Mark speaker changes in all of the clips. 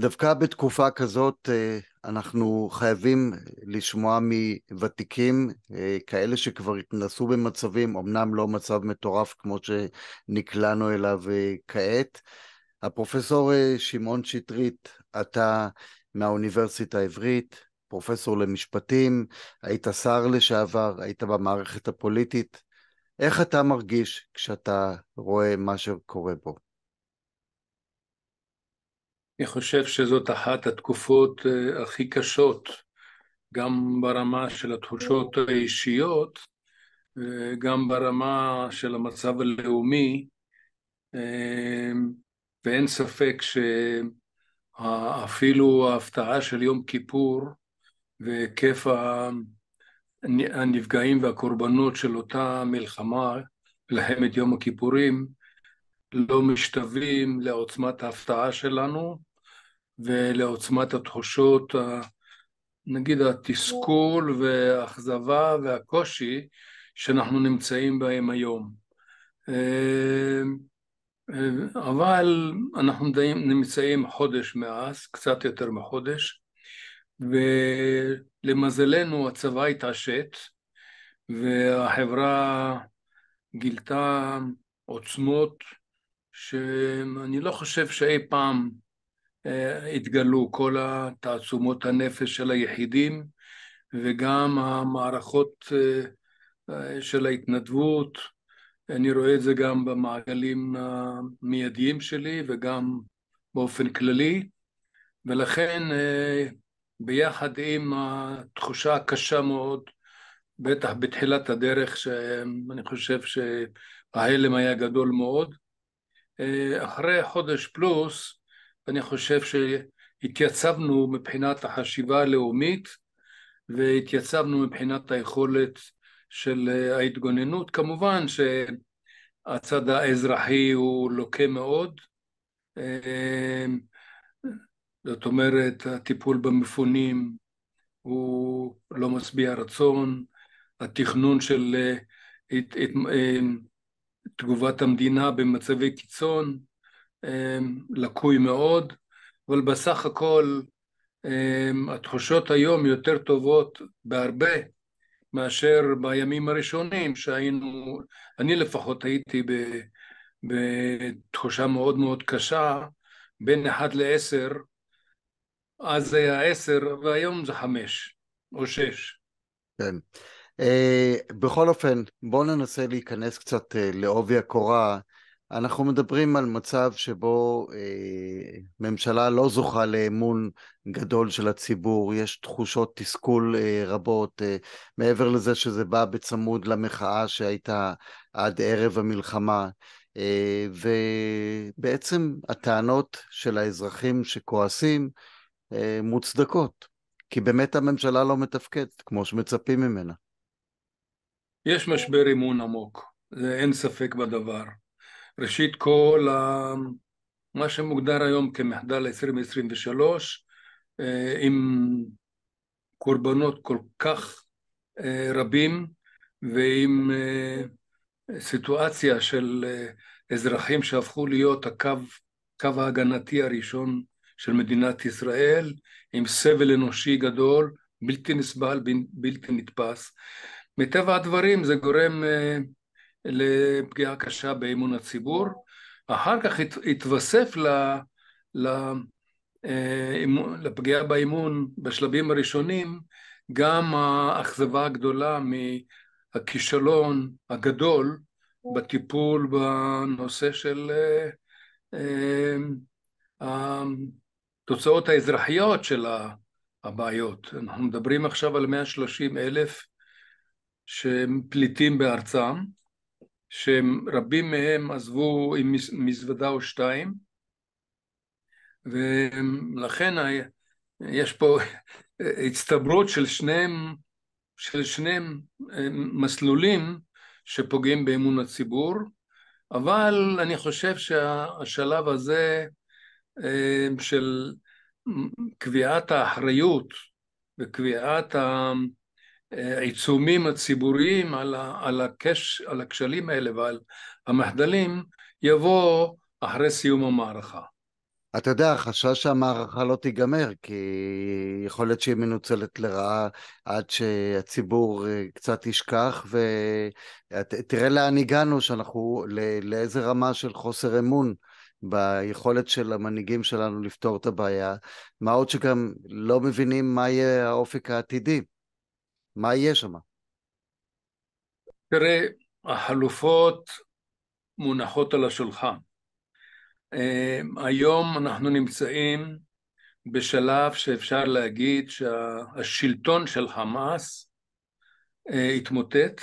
Speaker 1: דווקא בתקופה כזאת אה, אנחנו חייבים לשמוע מוותיקים, אה, כאלה שכבר התנסו במצבים, אמנם לא מצב מטורף כמו שנקלענו אליו אה, כעת. הפרופסור שמעון שטרית, אתה מהאוניברסיטה העברית, פרופסור למשפטים, היית שר לשעבר, היית במערכת הפוליטית. איך אתה מרגיש כשאתה רואה מה שקורה פה?
Speaker 2: אני חושב שזאת אחת התקופות אה, הכי קשות, גם ברמה של התחושות האישיות, אה, גם ברמה של המצב הלאומי, אה, ואין ספק שאפילו ההפתעה של יום כיפור והיקף הנפגעים והקורבנות של אותה מלחמה, מלחמת יום הכיפורים, לא משתווים לעוצמת ההפתעה שלנו ולעוצמת התחושות, נגיד התסכול והאכזבה והקושי שאנחנו נמצאים בהם היום. אה, אה, אבל אנחנו נמצאים חודש מאז, קצת יותר מחודש, ולמזלנו הצבא התעשת והחברה גילתה עוצמות שאני לא חושב שאי פעם אה, התגלו כל התעצומות הנפש של היחידים וגם המערכות אה, אה, של ההתנדבות, אני רואה את זה גם במעגלים המיידיים שלי וגם באופן כללי, ולכן ביחד עם התחושה הקשה מאוד, בטח בתחילת הדרך, שאני חושב שההלם היה גדול מאוד, אה, אחרי חודש פלוס, אני חושב שהתייצבנו מבחינת החשיבה הלאומית והתייצבנו מבחינת היכולת של אה, ההתגוננות. כמובן שהצד האזרחי הוא לוקה מאוד. אה, זאת אומרת, הטיפול במפונים הוא לא משביע רצון, התכנון של תגובת המדינה במצבי קיצון אמ, לקוי מאוד, אבל בסך הכל אמ, התחושות היום יותר טובות בהרבה מאשר בימים הראשונים שהיינו, אני לפחות הייתי בתחושה מאוד מאוד קשה, בין אחד לעשר, אז זה היה עשר והיום זה חמש או שש. כן.
Speaker 1: אה, בכל אופן, בואו ננסה להיכנס קצת אה, לעובי הקורה. אנחנו מדברים על מצב שבו אה, ממשלה לא זוכה לאמון גדול של הציבור, יש תחושות תסכול אה, רבות, אה, מעבר לזה שזה בא בצמוד למחאה שהייתה עד ערב המלחמה, אה, ובעצם הטענות של האזרחים שכועסים אה, מוצדקות, כי באמת הממשלה לא מתפקדת כמו שמצפים ממנה.
Speaker 2: יש משבר אמון עמוק, זה אין ספק בדבר. ראשית כל, מה שמוגדר היום כמחדל 2023, אה, עם קורבנות כל כך אה, רבים ועם אה, סיטואציה של אזרחים שהפכו להיות הקו, הקו ההגנתי הראשון של מדינת ישראל, עם סבל אנושי גדול, בלתי נסבל, בלתי נתפס. מטבע הדברים זה גורם אה, לפגיעה קשה באמון הציבור. אחר כך התווסף ל... ל... אה, לפגיעה באמון בשלבים הראשונים גם האכזבה הגדולה מהכישלון הגדול בטיפול בנושא של אה, התוצאות האזרחיות של הבעיות. אנחנו מדברים עכשיו על 130 אלף שהם פליטים בארצם, שרבים מהם עזבו עם מזוודה או שתיים, ולכן יש פה הצטברות של שניהם, של שניהם מסלולים שפוגעים באמון הציבור, אבל אני חושב שהשלב הזה אה, של קביעת האחריות וקביעת ה... העיצומים הציבוריים על, ה, על, הקש, על הכשלים האלה ועל המחדלים יבוא אחרי סיום המערכה.
Speaker 1: אתה יודע, החשש שהמערכה לא תיגמר, כי יכול להיות שהיא מנוצלת לרעה עד שהציבור אה, קצת ישכח, ותראה לאן הגענו, שאנחנו, לאיזה רמה של חוסר אמון ביכולת של המנהיגים שלנו לפתור את הבעיה, מה עוד שגם לא מבינים מה יהיה האופק העתידי. מה יהיה שם?
Speaker 2: תראה, החלופות מונחות על השולחן. אמ, היום אנחנו נמצאים בשלב שאפשר להגיד שהשלטון של חמאס אה, התמוטט,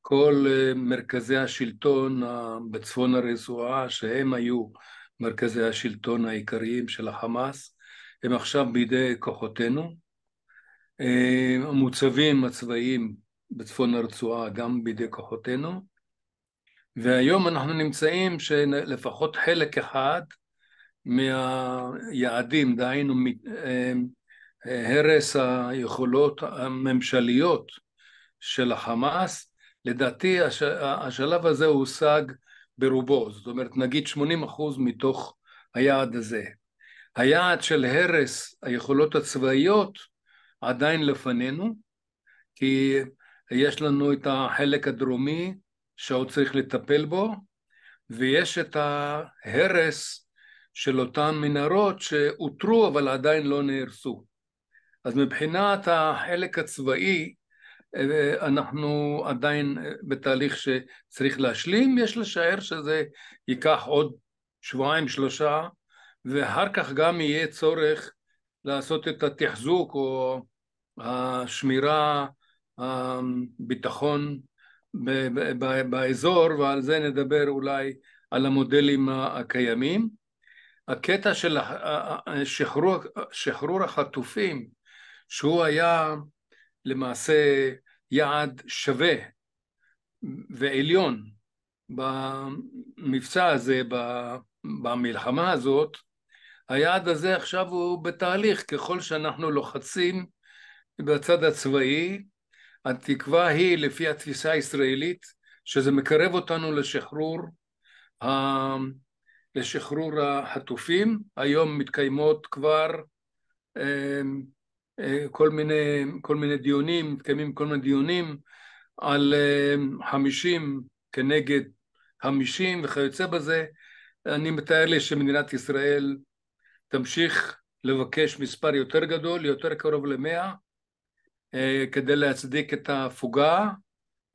Speaker 2: כל אה, מרכזי השלטון בצפון הרצועה, שהם היו מרכזי השלטון העיקריים של החמאס, הם עכשיו בידי כוחותינו. אה, המוצבים הצבאיים בצפון הרצועה גם בידי כוחותינו והיום אנחנו נמצאים שלפחות חלק אחד מהיעדים, דהיינו אה, אה, הרס היכולות הממשליות של החמאס, לדעתי השלב הזה הושג ברובו, זאת אומרת נגיד 80% מתוך היעד הזה. היעד של הרס היכולות הצבאיות עדיין לפנינו, כי יש לנו את החלק הדרומי שעוד צריך לטפל בו, ויש את ההרס של אותן מנהרות שאותרו אבל עדיין לא נהרסו. אז מבחינת החלק הצבאי, אנחנו עדיין בתהליך שצריך להשלים, יש לשער שזה ייקח עוד שבועיים שלושה ואחר כך גם יהיה צורך לעשות את התחזוק או השמירה, הביטחון באזור, ועל זה נדבר אולי על המודלים הקיימים. הקטע של שחרור, שחרור החטופים, שהוא היה למעשה יעד שווה ועליון במבצע הזה, במלחמה הזאת, היעד הזה עכשיו הוא בתהליך, ככל שאנחנו לוחצים בצד הצבאי, התקווה היא, לפי התפיסה הישראלית, שזה מקרב אותנו לשחרור, ה... לשחרור החטופים. היום מתקיימות כבר אמ, אה, כל, מיני, כל מיני דיונים, מתקיימים כל מיני דיונים על אמ, חמישים כנגד חמישים וכיוצא בזה. אני מתאר לי שמדינת ישראל תמשיך לבקש מספר יותר גדול, יותר קרוב למאה, אה, כדי להצדיק את ההפוגה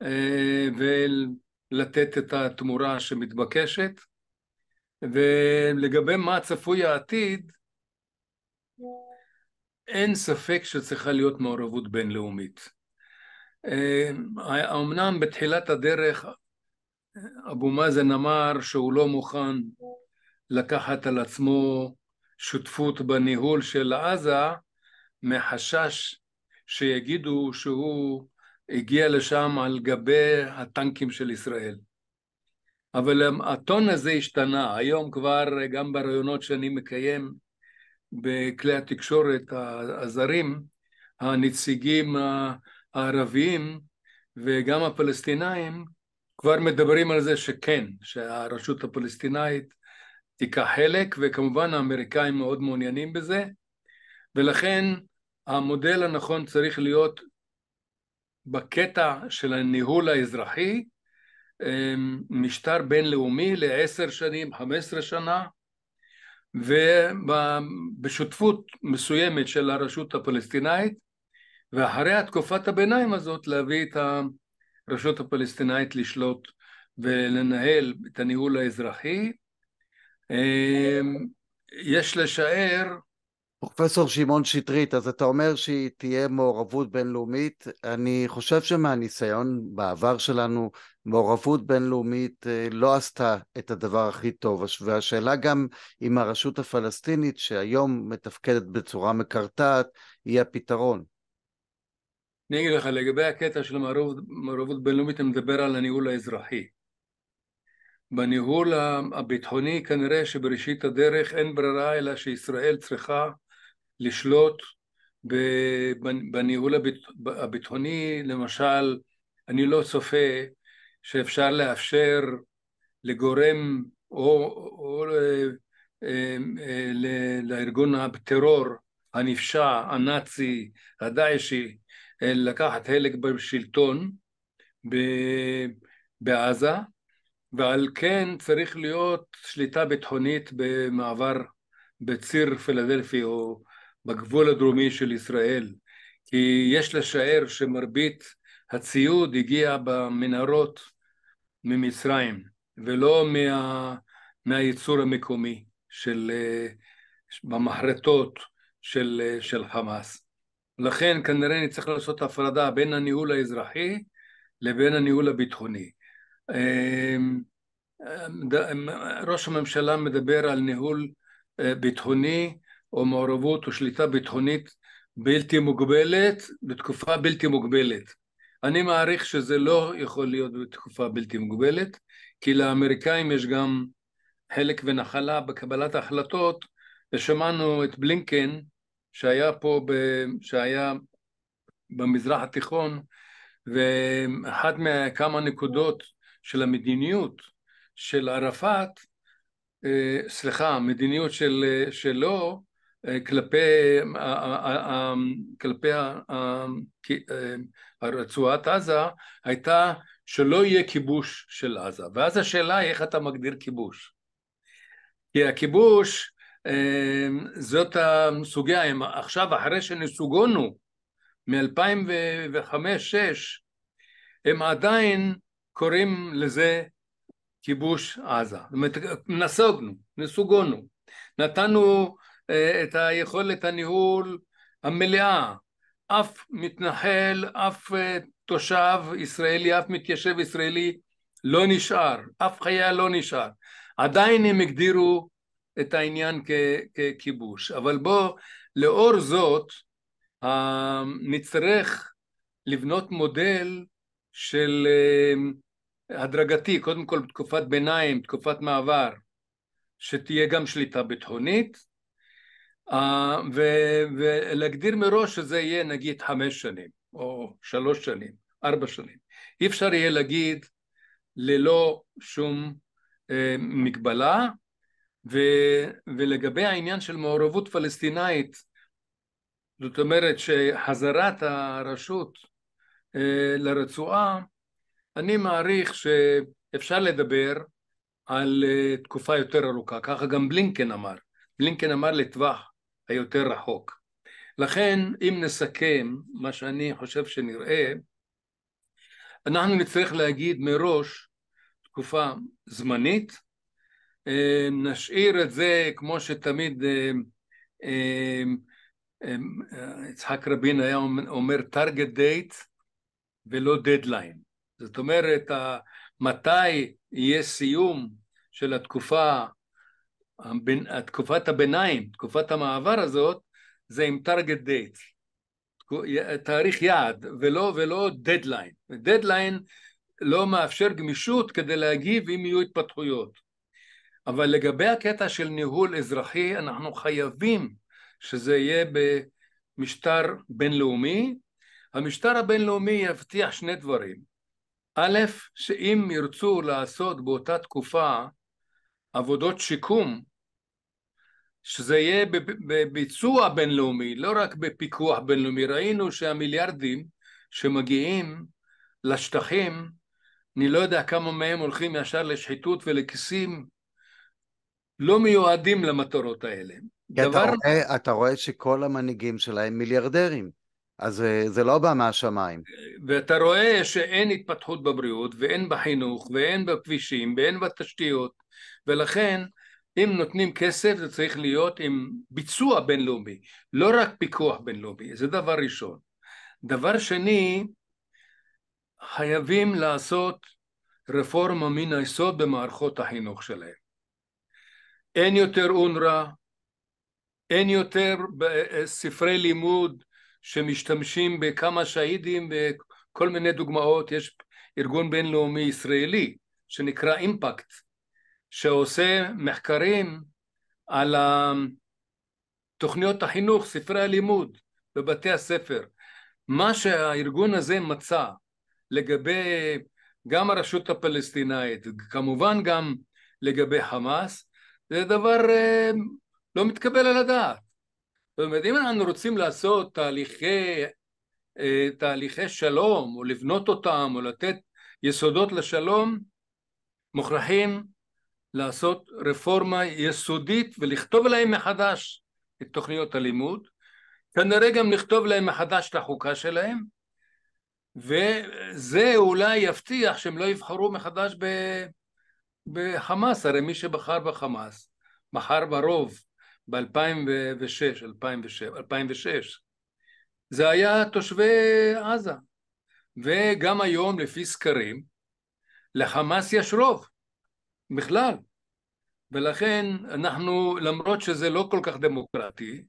Speaker 2: אה, ולתת את התמורה שמתבקשת. ולגבי מה צפוי העתיד, אין ספק שצריכה להיות מעורבות בינלאומית. אמנם אה, בתחילת הדרך אבו מאזן אמר שהוא לא מוכן לקחת על עצמו שותפות בניהול של עזה מחשש שיגידו שהוא הגיע לשם על גבי הטנקים של ישראל. אבל הטון הזה השתנה, היום כבר גם בראיונות שאני מקיים בכלי התקשורת הזרים, הנציגים הערביים וגם הפלסטינאים כבר מדברים על זה שכן, שהרשות הפלסטינאית תיקח חלק, וכמובן האמריקאים מאוד מעוניינים בזה, ולכן המודל הנכון צריך להיות בקטע של הניהול האזרחי, אמ, משטר בינלאומי לעשר שנים, חמש עשרה שנה, ובשותפות מסוימת של הרשות הפלסטינאית, ואחרי התקופת הביניים הזאת להביא את הרשות הפלסטינאית לשלוט ולנהל את הניהול האזרחי. אמ, יש לשער
Speaker 1: פרופסור שמעון שטרית, אז אתה אומר שהיא תהיה מעורבות בינלאומית. אני חושב שמהניסיון בעבר שלנו, מעורבות בינלאומית אה, לא עשתה את הדבר הכי טוב. והשאלה גם אם הרשות הפלסטינית, שהיום מתפקדת בצורה מקרטעת, היא הפתרון.
Speaker 2: אני אגיד לך, לגבי הקטע של מעורבות בינלאומית, אני מדבר על הניהול האזרחי. בניהול הביטחוני כנראה שבראשית הדרך אין ברירה אלא שישראל צריכה לשלוט בניהול הביטחוני, למשל, אני לא צופה שאפשר לאפשר לגורם או, או או אה, אה, אה, לארגון הטרור הנפשע, הנאצי, הדאעשי, אה, לקחת חלק בשלטון בעזה, ועל כן צריך להיות שליטה ביטחונית במעבר בציר פילדלפי או בגבול הדרומי של ישראל, כי יש לשער שמרבית הציוד הגיע במנהרות ממצרים, ולא מה, מהייצור המקומי של, אה, במחרטות של, אה, של חמאס. לכן כנראה נצטרך לעשות הפרדה בין הניהול האזרחי לבין הניהול הביטחוני. אמ, אמ, אמ, ראש הממשלה מדבר על ניהול אה, ביטחוני או מעורבות או שליטה ביטחונית בלתי מוגבלת בתקופה בלתי מוגבלת. אני מעריך שזה לא יכול להיות בתקופה בלתי מוגבלת, כי לאמריקאים יש גם חלק ונחלה בקבלת ההחלטות, ושמענו את בלינקן שהיה פה, ב... שהיה במזרח התיכון, ואחת מכמה נקודות של המדיניות של ערפאת, אה, סליחה, המדיניות של, אה, שלו, אה, כלפי, אה, אה, אמ, כלפי אמ, רצועת עזה הייתה שלא יהיה כיבוש של עזה. ואז השאלה היא איך אתה מגדיר כיבוש. כי הכיבוש זאת הסוגיה, עכשיו אחרי שנסוגונו מ-2005-2006 הם עדיין קוראים לזה כיבוש עזה. זאת אומרת, נסוגנו, נסוגונו. נתנו את היכולת הניהול המלאה. אף מתנחל, אף אה, תושב ישראלי, אף מתיישב ישראלי לא נשאר, אף חייל לא נשאר. עדיין הם הגדירו את העניין ככיבוש. אבל בוא, לאור זאת, אה, נצטרך לבנות מודל של אה, הדרגתי, קודם כל תקופת ביניים, תקופת מעבר, שתהיה גם שליטה ביטחונית, אה, ולהגדיר מראש שזה יהיה נגיד חמש שנים, או שלוש שנים, ארבע שנים. אי אפשר יהיה להגיד ללא שום אה, מגבלה, ו, ולגבי העניין של מעורבות פלסטינאית, זאת אומרת שחזרת הרשות אה, לרצועה, אני מעריך שאפשר לדבר על אה, תקופה יותר ארוכה, ככה גם בלינקן אמר, בלינקן אמר לטווח היותר רחוק. לכן, אם נסכם מה שאני חושב שנראה, אנחנו נצטרך להגיד מראש תקופה זמנית, אה, נשאיר את זה כמו שתמיד אה, אה, יצחק רבין היה אומר target date ולא deadline. זאת אומרת, מתי יהיה סיום של התקופה תקופת הביניים, תקופת המעבר הזאת, זה עם target date, תאריך יעד, ולא, ולא deadline. deadline לא מאפשר גמישות כדי להגיב אם יהיו התפתחויות. אבל לגבי הקטע של ניהול אזרחי, אנחנו חייבים שזה יהיה במשטר בינלאומי. המשטר הבינלאומי יבטיח שני דברים. א', שאם ירצו לעשות באותה תקופה עבודות שיקום, שזה יהיה בביצוע בינלאומי, לא רק בפיקוח בינלאומי. ראינו שהמיליארדים שמגיעים לשטחים, אני לא יודע כמה מהם הולכים ישר לשחיתות ולכיסים, לא מיועדים למטרות האלה. דבר... אתה,
Speaker 1: רואה, אתה רואה שכל המנהיגים שלהם מיליארדרים, אז אה, זה לא בא מהשמיים.
Speaker 2: ואתה רואה שאין התפתחות בבריאות, ואין בחינוך, ואין בכבישים, ואין בתשתיות, ולכן אם נותנים כסף זה צריך להיות עם ביצוע בינלאומי, לא רק פיקוח בינלאומי, זה דבר ראשון. דבר שני, חייבים לעשות רפורמה מן היסוד במערכות החינוך שלהם. אין יותר אונר"א, אין יותר אה, אה, ספרי לימוד שמשתמשים בכמה שהידים וכל מיני דוגמאות, יש ארגון בינלאומי ישראלי שנקרא אימפקט, שעושה מחקרים על תוכניות החינוך, ספרי הלימוד בבתי הספר. מה שהארגון הזה מצא לגבי גם הרשות הפלסטינאית, כמובן גם לגבי חמאס, זה דבר אה, לא מתקבל על הדעת. זאת אומרת, אם אנחנו רוצים לעשות תהליכי, אה, תהליכי שלום, או לבנות אותם, או לתת יסודות לשלום, מוכרחים לעשות רפורמה יסודית ולכתוב להם מחדש את תוכניות הלימוד, כנראה גם לכתוב להם מחדש את החוקה שלהם, וזה אולי יבטיח שהם לא יבחרו מחדש בחמאס, הרי מי שבחר בחמאס, בחר ברוב ב-2006, 2006, זה היה תושבי עזה. וגם היום, לפי סקרים, לחמאס יש רוב. בכלל. ולכן אנחנו, למרות שזה לא כל כך דמוקרטי,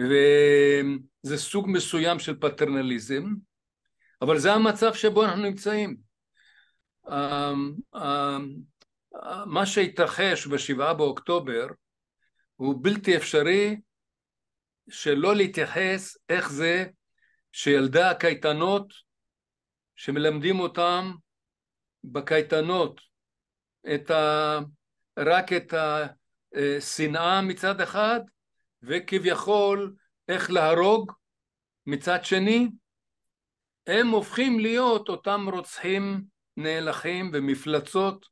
Speaker 2: וזה סוג מסוים של פטרנליזם, אבל זה המצב שבו אנחנו נמצאים. אמ, אמ, מה שהתרחש בשבעה באוקטובר הוא בלתי אפשרי שלא להתייחס איך זה שילדי הקייטנות שמלמדים אותם בקייטנות את ה... רק את השנאה אה, מצד אחד, וכביכול איך להרוג מצד שני, הם הופכים להיות אותם רוצחים נאלחים ומפלצות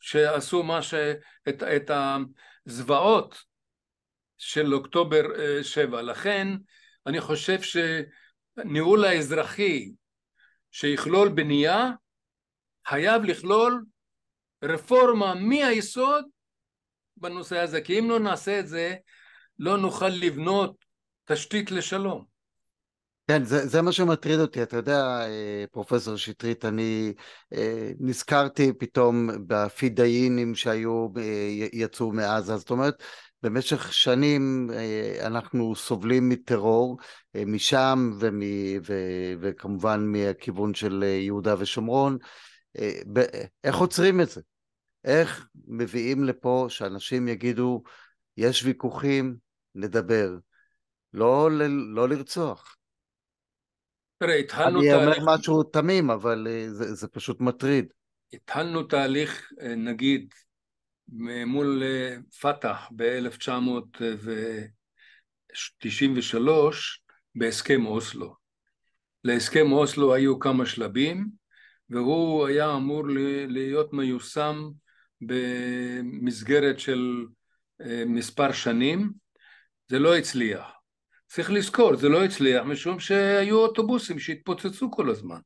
Speaker 2: שעשו מה ש... את, את הזוועות של אוקטובר אה, שבע. לכן אני חושב שניהול האזרחי שיכלול בנייה חייב לכלול רפורמה מהיסוד בנושא הזה, כי אם לא נעשה את זה, לא נוכל לבנות תשתית לשלום.
Speaker 1: כן, זה, זה מה שמטריד אותי. אתה יודע, אה, פרופסור שטרית, אני אה, נזכרתי פתאום בפידאינים שהיו, אה, יצאו מעזה. זאת אומרת, במשך שנים אנחנו סובלים מטרור משם ומ, ו, וכמובן מהכיוון של יהודה ושומרון. איך עוצרים את זה? איך מביאים לפה שאנשים יגידו, יש ויכוחים, נדבר. לא, ל- לא לרצוח.
Speaker 2: תראה, התחלנו תהליך... אני אומר
Speaker 1: משהו תמים,
Speaker 2: אבל אה, זה, זה פשוט מטריד. התחלנו תהליך, אה, נגיד, מול אה, פת"ח ב-1993, בהסכם אוסלו. להסכם אוסלו היו כמה שלבים, והוא היה אמור להיות מיושם במסגרת של אה, מספר שנים, זה לא הצליח. צריך לזכור, זה לא הצליח משום שהיו אוטובוסים שהתפוצצו כל הזמן.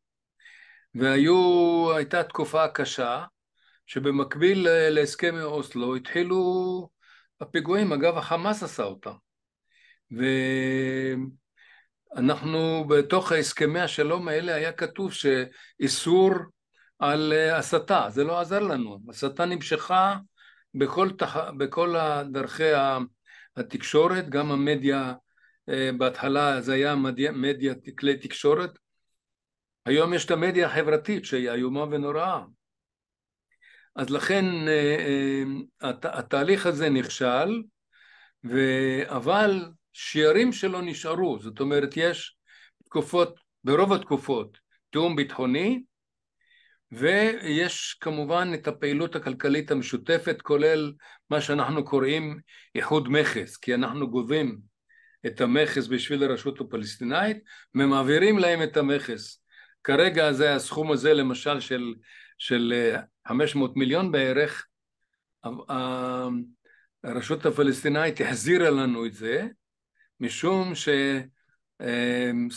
Speaker 2: והייתה תקופה קשה, שבמקביל אה, להסכם אוסלו התחילו הפיגועים, אגב החמאס עשה אותם. ואנחנו בתוך הסכמי השלום האלה היה כתוב שאיסור על אה, הסתה, זה לא עזר לנו. הסתה נמשכה בכל, תח... בכל דרכי התקשורת, גם המדיה, אה, בהתחלה זה היה מדיה, מדיה כלי תקשורת. היום יש את המדיה החברתית שהיא איומה ונוראה. אז לכן אה, הת... התהליך הזה נכשל, ו... אבל שירים שלו נשארו, זאת אומרת יש תקופות, ברוב התקופות, תיאום ביטחוני, ויש כמובן את הפעילות הכלכלית המשותפת, כולל מה שאנחנו קוראים איחוד מכס, כי אנחנו גובים את המכס בשביל הרשות הפלסטינאית ומעבירים להם את המכס. כרגע זה הסכום הזה למשל של, של 500 אה, מיליון בערך, אה, הרשות הפלסטינאית החזירה לנו את זה, משום ששר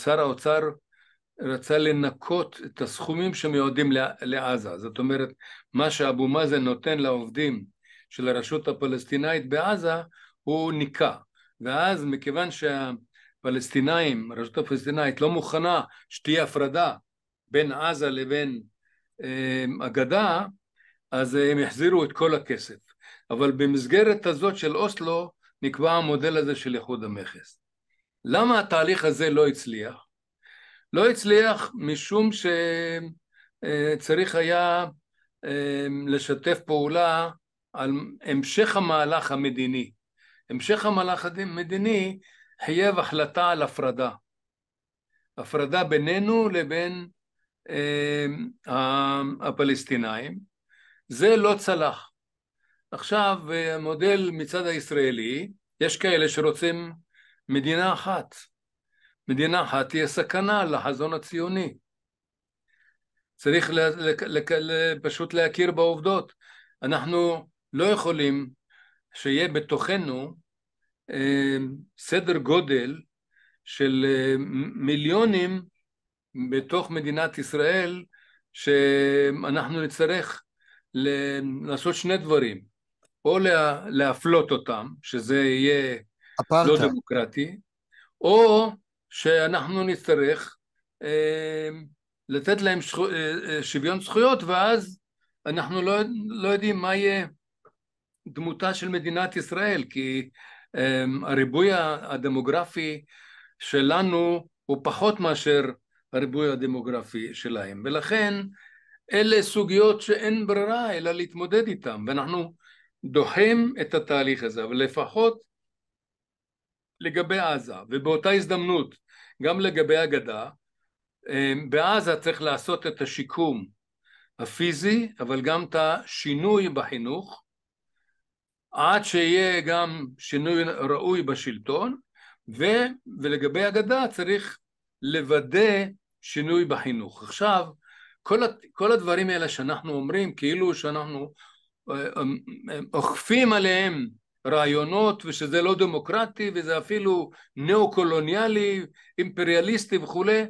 Speaker 2: אה, האוצר רצה לנקות את הסכומים שמיועדים לעזה. זאת אומרת, מה שאבו מאזן נותן לעובדים של הרשות הפלסטינאית בעזה, הוא ניקה. ואז מכיוון שהפלסטינאים, הרשות הפלסטינאית לא מוכנה שתהיה הפרדה בין עזה לבין הגדה, אה, אז אה, הם יחזירו את כל הכסף. אבל במסגרת הזאת של אוסלו נקבע המודל הזה של איחוד המכס. למה התהליך הזה לא הצליח? לא הצליח משום שצריך אה, היה אה, לשתף פעולה על המשך המהלך המדיני. המשך המהלך המדיני חייב החלטה על הפרדה. הפרדה בינינו לבין אה, הפלסטינאים. זה לא צלח. עכשיו, אה, המודל מצד הישראלי, יש כאלה שרוצים מדינה אחת. מדינה אחת תהיה סכנה לחזון הציוני. צריך פשוט להכיר בעובדות. אנחנו לא יכולים שיהיה בתוכנו אה, סדר גודל של אה, מיליונים בתוך מדינת ישראל שאנחנו נצטרך לעשות שני דברים, או להפלות אותם, שזה יהיה אפרטה. לא דמוקרטי, או שאנחנו נצטרך אה, לתת להם אה, אה, שוויון זכויות, ואז אנחנו לא, לא יודעים מה יהיה דמותה של מדינת ישראל, כי אמ, הריבוי הדמוגרפי שלנו הוא פחות מאשר הריבוי הדמוגרפי שלהם. ולכן אלה סוגיות שאין ברירה אלא להתמודד איתן, ואנחנו דוחים את התהליך הזה, אבל לפחות לגבי עזה, ובאותה הזדמנות גם לגבי אגדה, אמ, בעזה צריך לעשות את השיקום הפיזי, אבל גם את השינוי בחינוך, עד שיהיה גם שינוי ראוי בשלטון, ו, ולגבי אגדה צריך לוודא שינוי בחינוך. עכשיו, כל, כל הדברים האלה שאנחנו אומרים, כאילו שאנחנו אה, אמ, אמ, אוכפים עליהם רעיונות ושזה לא דמוקרטי וזה אפילו ניאו-קולוניאלי, אימפריאליסטי וכולי,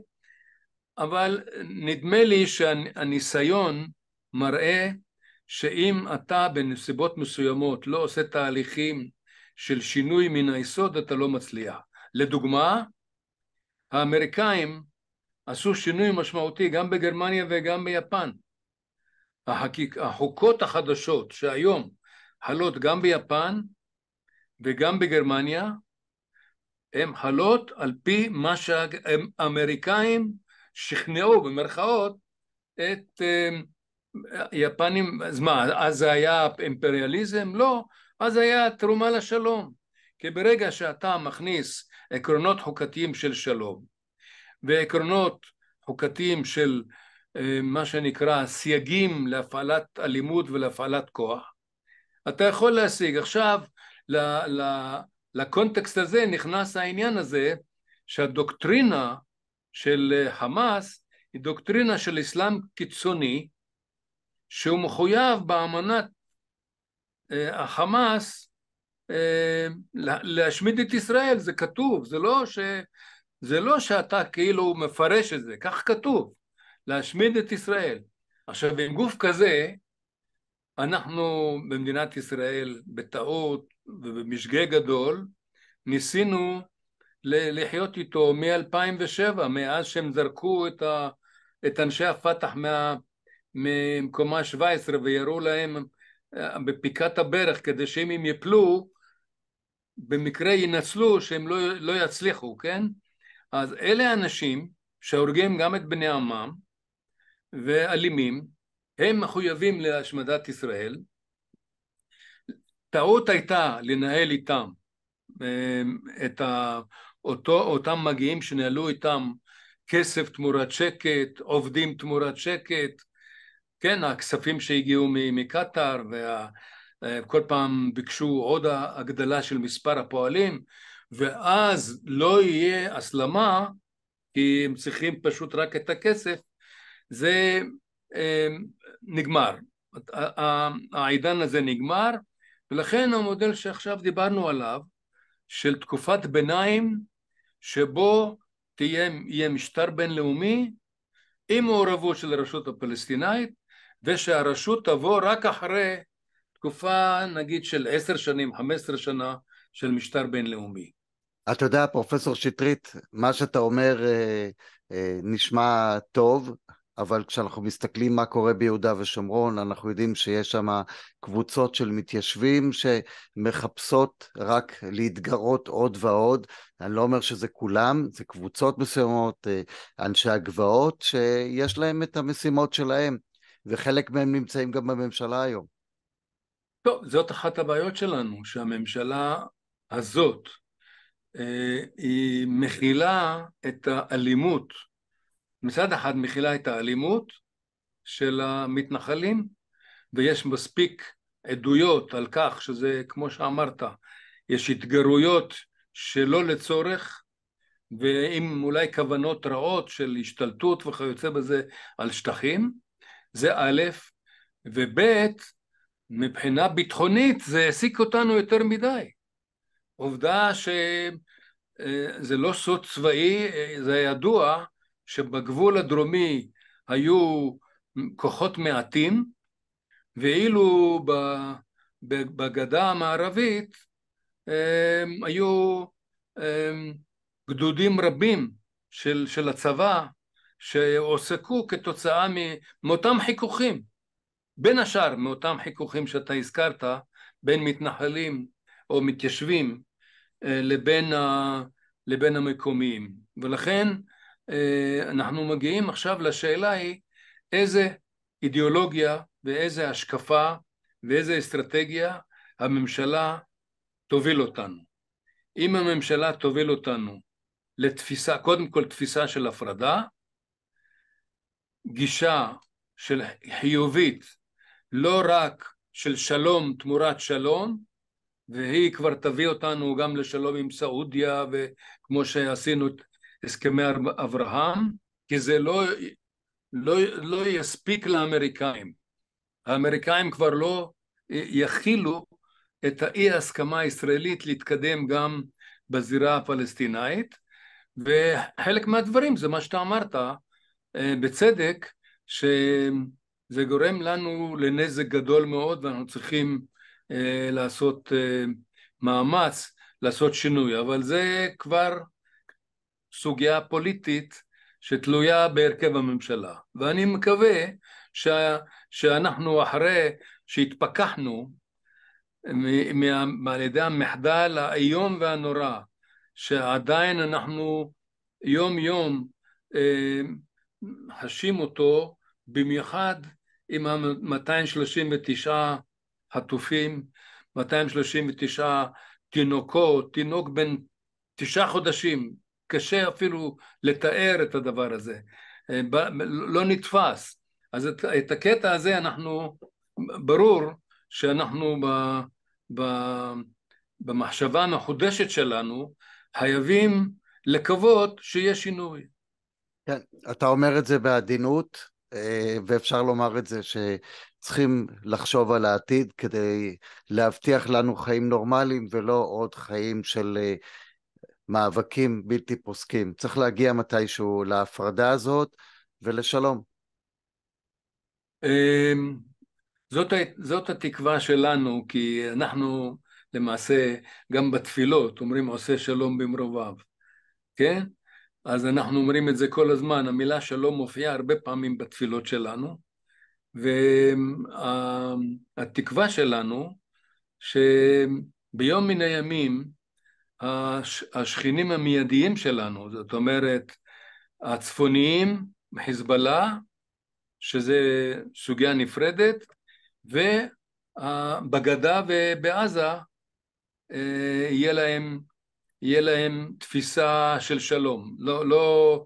Speaker 2: אבל נדמה לי שהניסיון מראה שאם אתה בנסיבות מסוימות לא עושה תהליכים של שינוי מן היסוד, אתה לא מצליח. לדוגמה, האמריקאים עשו שינוי משמעותי גם בגרמניה וגם ביפן. החוק... החוקות החדשות שהיום חלות גם ביפן, וגם בגרמניה, הן חלות על פי מה שהאמריקאים שכנעו במרכאות את אה, יפנים, אז מה, אז זה היה אימפריאליזם? לא, אז זה היה תרומה לשלום. כי ברגע שאתה מכניס עקרונות חוקתיים של שלום ועקרונות חוקתיים של אה, מה שנקרא סייגים להפעלת אלימות ולהפעלת כוח, אתה יכול להשיג. עכשיו, לקונטקסט הזה נכנס העניין הזה שהדוקטרינה של אה, חמאס היא דוקטרינה של אסלאם קיצוני שהוא מחויב באמנת אה, החמאס אה, להשמיד את ישראל, זה כתוב, זה לא, ש... זה לא שאתה כאילו מפרש את זה, כך כתוב, להשמיד את ישראל. עכשיו עם גוף כזה אנחנו במדינת ישראל בטעות ובמשגה גדול, ניסינו לחיות איתו מ-2007, מאז שהם זרקו את, ה, את אנשי הפת"ח מה, מקומה 17 וירו להם אה, בפיקת הברך כדי שאם הם יפלו, במקרה ינצלו שהם לא, לא יצליחו, כן? אז אלה האנשים שהורגים גם את בני עמם ואלימים, הם מחויבים להשמדת ישראל, טעות הייתה לנהל איתם אמ, את ה... אותו, אותם מגיעים שניהלו איתם כסף תמורת שקט, עובדים תמורת שקט, כן, הכספים שהגיעו מקטאר, וכל אה, פעם ביקשו עוד הגדלה של מספר הפועלים, ואז לא יהיה הסלמה, כי הם צריכים פשוט רק את הכסף, זה אמ, נגמר. העידן הזה נגמר, ולכן המודל שעכשיו דיברנו עליו, של תקופת ביניים, שבו תהיה, יהיה משטר בינלאומי עם מעורבות של הרשות הפלסטינאית, ושהרשות תבוא רק אחרי תקופה נגיד של עשר שנים, חמש עשרה שנה של משטר בינלאומי.
Speaker 1: אתה יודע, פרופסור שטרית, מה שאתה אומר אה, אה, נשמע טוב, אבל כשאנחנו מסתכלים מה קורה ביהודה ושומרון, אנחנו יודעים שיש שם קבוצות של מתיישבים שמחפשות רק להתגרות עוד ועוד. אני לא אומר שזה כולם, זה קבוצות מסוימות, אה, אנשי הגבעות, שיש להם את המשימות שלהם, וחלק מהם נמצאים גם בממשלה היום.
Speaker 2: טוב, זאת אחת הבעיות שלנו, שהממשלה הזאת, אה, היא מכילה את האלימות מצד אחד מכילה את האלימות של המתנחלים, ויש מספיק עדויות על כך שזה, כמו שאמרת, יש התגרויות שלא לצורך, ועם אולי כוונות רעות של השתלטות וכיוצא בזה על שטחים, זה א', וב', מבחינה ביטחונית זה העסיק אותנו יותר מדי. עובדה שזה אה, לא סוד צבאי, אה, זה ידוע, שבגבול הדרומי היו כוחות מעטים, ואילו בגדה המערבית אה, היו אה, גדודים רבים של, של הצבא שהועסקו כתוצאה מאותם חיכוכים, בין השאר מאותם חיכוכים שאתה הזכרת, בין מתנחלים או מתיישבים אה, לבין, ה, לבין המקומיים. ולכן אה, אנחנו מגיעים עכשיו לשאלה היא איזה אידיאולוגיה ואיזה השקפה ואיזה אסטרטגיה הממשלה תוביל אותנו. אם הממשלה תוביל אותנו לתפיסה, קודם כל תפיסה של הפרדה, גישה של חיובית, לא רק של שלום תמורת שלום, והיא כבר תביא אותנו גם לשלום עם סעודיה, וכמו שעשינו הסכמי אברהם, כי זה לא, לא, לא יספיק לאמריקאים. האמריקאים כבר לא אה, יכילו את האי הסכמה הישראלית להתקדם גם בזירה הפלסטינאית, וחלק מהדברים זה מה שאתה אמרת, אה, בצדק, שזה גורם לנו לנזק גדול מאוד ואנחנו צריכים אה, לעשות מאמץ לעשות שינוי, אבל זה כבר סוגיה פוליטית שתלויה בהרכב הממשלה. ואני מקווה ש... שאנחנו אחרי שהתפכחנו מ... מ... על ידי המחדל האיום והנורא, שעדיין אנחנו יום יום אה, חשים אותו, במיוחד עם ה-239 חטופים, 239 תינוקות, תינוק בן תשעה חודשים, קשה אפילו לתאר את הדבר הזה, אה, לא נתפס. אז את, את הקטע הזה אנחנו, ברור שאנחנו ב, ב, במחשבה המחודשת שלנו חייבים לקוות שיהיה שינוי.
Speaker 1: כן, אתה אומר את זה בעדינות, אה, ואפשר לומר את זה שצריכים לחשוב על העתיד כדי להבטיח לנו חיים נורמליים ולא עוד חיים של אה, מאבקים בלתי פוסקים. צריך להגיע מתישהו להפרדה הזאת ולשלום.
Speaker 2: אמ, זאת, זאת התקווה שלנו, כי אנחנו למעשה גם בתפילות אומרים עושה שלום במרובב, כן? אז אנחנו אומרים את זה כל הזמן, המילה שלום מופיעה הרבה פעמים בתפילות שלנו, והתקווה שלנו שביום מן הימים הש, השכנים המיידיים שלנו, זאת אומרת הצפוניים, חיזבאללה, שזה סוגיה נפרדת, ובגדה ובעזה אה, יהיה להם, יהיה להם תפיסה של שלום, לא, לא,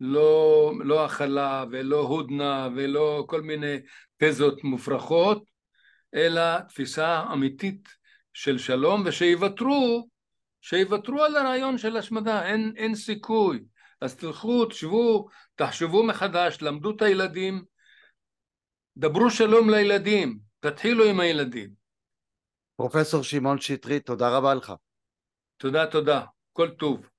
Speaker 2: לא, לא אכלה ולא הודנה ולא כל מיני תזות מופרכות, אלא תפיסה אמיתית של שלום, ושיוותרו שיוותרו על הרעיון של השמדה, אין, אין סיכוי. אז תלכו, תשבו, תחשבו מחדש, למדו את הילדים, דברו שלום לילדים, תתחילו עם הילדים.
Speaker 1: פרופסור שמעון שטרית, תודה רבה לך.
Speaker 2: תודה, תודה. כל טוב.